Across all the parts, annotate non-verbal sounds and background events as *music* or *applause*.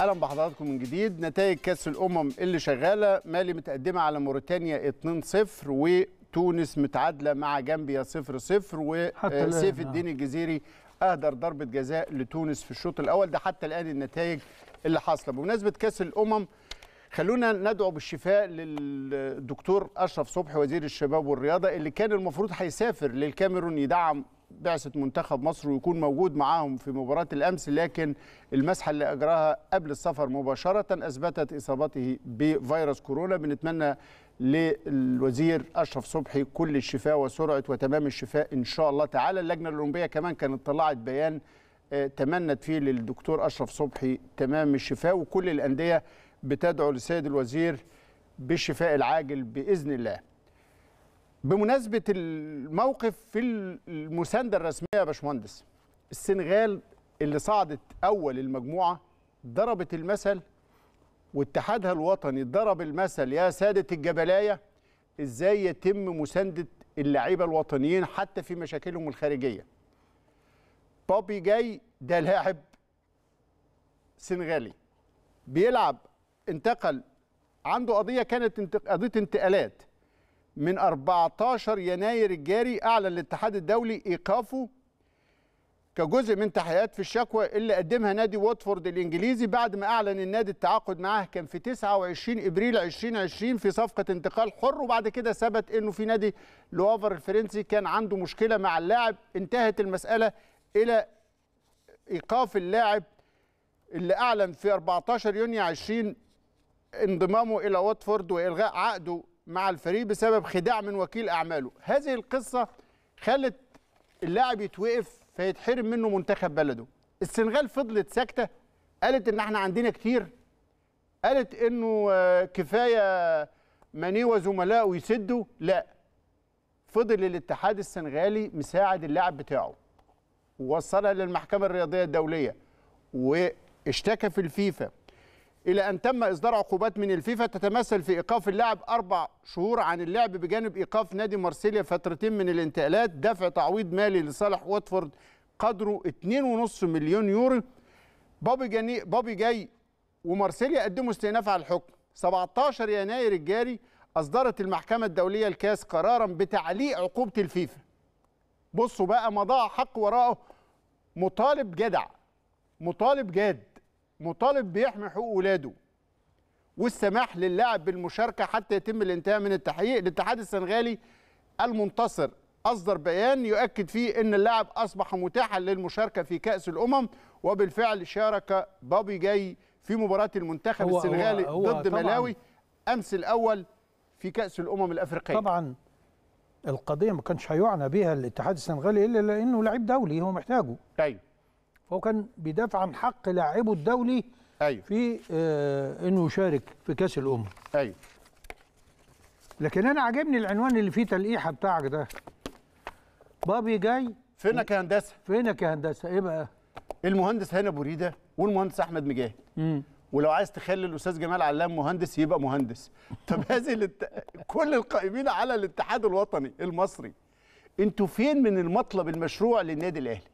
اهلا بحضراتكم من جديد نتائج كاس الامم اللي شغاله مالي متقدمه على موريتانيا 2-0 وتونس متعادله مع جامبيا 0-0 وسيف آه، الدين الجزيري اهدر ضربه جزاء لتونس في الشوط الاول ده حتى الان النتائج اللي حاصله بمناسبه كاس الامم خلونا ندعو بالشفاء للدكتور اشرف صبحي وزير الشباب والرياضه اللي كان المفروض هيسافر للكاميرون يدعم بعثه منتخب مصر ويكون موجود معاهم في مباراه الامس لكن المسحه اللي اجراها قبل السفر مباشره اثبتت اصابته بفيروس كورونا بنتمنى للوزير اشرف صبحي كل الشفاء وسرعه وتمام الشفاء ان شاء الله تعالى اللجنه الاولمبيه كمان كانت طلعت بيان آه، تمنت فيه للدكتور اشرف صبحي تمام الشفاء وكل الانديه بتدعو للسيد الوزير بالشفاء العاجل باذن الله بمناسبه الموقف في المسانده الرسميه يا باشمهندس السنغال اللي صعدت اول المجموعه ضربت المثل واتحادها الوطني ضرب المثل يا ساده الجبلايه ازاي يتم مسانده اللعيبه الوطنيين حتى في مشاكلهم الخارجيه بابي جاي ده لاعب سنغالي بيلعب انتقل عنده قضيه كانت قضيه انتقالات من 14 يناير الجاري أعلن الاتحاد الدولي إيقافه كجزء من تحيات في الشكوى اللي قدمها نادي واتفورد الإنجليزي بعد ما أعلن النادي التعاقد معاه كان في 29 إبريل 2020 في صفقة انتقال حر وبعد كده ثبت إنه في نادي لوفر الفرنسي كان عنده مشكلة مع اللاعب انتهت المسألة إلى إيقاف اللاعب اللي أعلن في 14 يونيو 20 انضمامه إلى واتفورد وإلغاء عقده مع الفريق بسبب خداع من وكيل اعماله هذه القصه خلت اللاعب يتوقف فيتحرم منه منتخب بلده السنغال فضلت ساكته قالت ان احنا عندنا كتير قالت انه آه، كفايه ماني وزملائه يسدوا لا فضل الاتحاد السنغالي مساعد اللاعب بتاعه ووصلها للمحكمه الرياضيه الدوليه واشتكى في الفيفا إلى أن تم إصدار عقوبات من الفيفا تتمثل في إيقاف اللاعب أربع شهور عن اللعب بجانب إيقاف نادي مارسيليا فترتين من الانتقالات دفع تعويض مالي لصالح واتفورد قدره 2.5 مليون يورو بابي جاني بابي جاي ومارسيليا قدموا استئناف على الحكم 17 يناير الجاري أصدرت المحكمة الدولية الكاس قرارا بتعليق عقوبة الفيفا بصوا بقى ما ضاع حق وراءه مطالب جدع مطالب جاد مطالب بيحمي حقوق ولاده والسماح للاعب بالمشاركه حتى يتم الانتهاء من التحقيق الاتحاد السنغالي المنتصر اصدر بيان يؤكد فيه ان اللاعب اصبح متاحا للمشاركه في كاس الامم وبالفعل شارك بابي جاي في مباراه المنتخب هو السنغالي هو هو ضد ملاوي امس الاول في كاس الامم الافريقيه طبعا القضيه ما كانش هيعنى بها الاتحاد السنغالي الا لانه لعيب دولي هو محتاجه ايوه فهو كان بيدافع عن حق لاعبه الدولي أيوه. في آه انه يشارك في كاس الامم ايوه لكن انا عاجبني العنوان اللي فيه تلقيحه بتاعك ده بابي جاي فينك يا هندسه فينك يا هندسه ايه بقى المهندس هنا بوريده والمهندس احمد مجاهد ولو عايز تخلي الاستاذ جمال علام مهندس يبقى مهندس *laughs* طب هذه الات... كل القائمين على الاتحاد الوطني المصري انتوا فين من المطلب المشروع للنادي الاهلي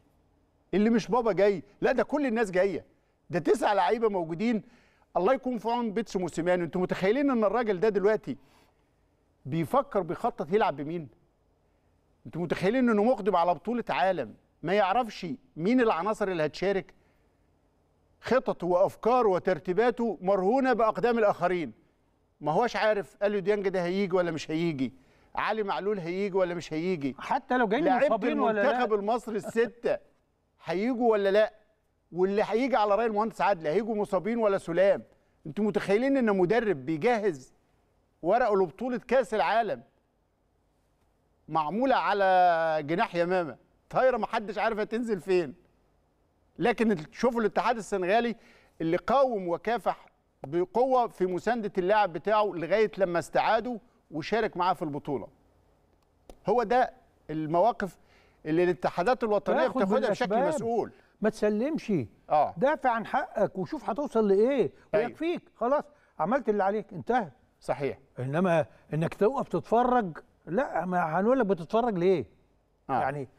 اللي مش بابا جاي لا ده كل الناس جايه ده تسع لعيبه موجودين الله يكون في عون بيتسو موسيماني انتوا متخيلين ان الراجل ده دلوقتي بيفكر بيخطط يلعب بمين انتوا متخيلين انه مقدم على بطوله عالم ما يعرفش مين العناصر اللي هتشارك خططه وافكاره وترتيباته مرهونه باقدام الاخرين ما هوش عارف اليو ديانج ده هيجي ولا مش هيجي علي معلول هيجي ولا مش هيجي حتى لو جاي مصابين ولا لا المنتخب المصري السته هيجوا ولا لا واللي هيجي على راي المهندس عادل هيجوا مصابين ولا سلام انتوا متخيلين ان مدرب بيجهز ورقه لبطوله كاس العالم معموله على جناح يمامه طايره ما حدش عارف هتنزل فين لكن تشوفوا الاتحاد السنغالي اللي قاوم وكافح بقوه في مسانده اللاعب بتاعه لغايه لما استعاده وشارك معاه في البطوله هو ده المواقف اللي الاتحادات الوطنيه بتاخدها بشكل مسؤول ما تسلمش اه دافع عن حقك وشوف هتوصل لايه طيب. ويكفيك أيوه. خلاص عملت اللي عليك انتهى صحيح انما انك توقف تتفرج لا ما هنقول لك بتتفرج ليه؟ آه. يعني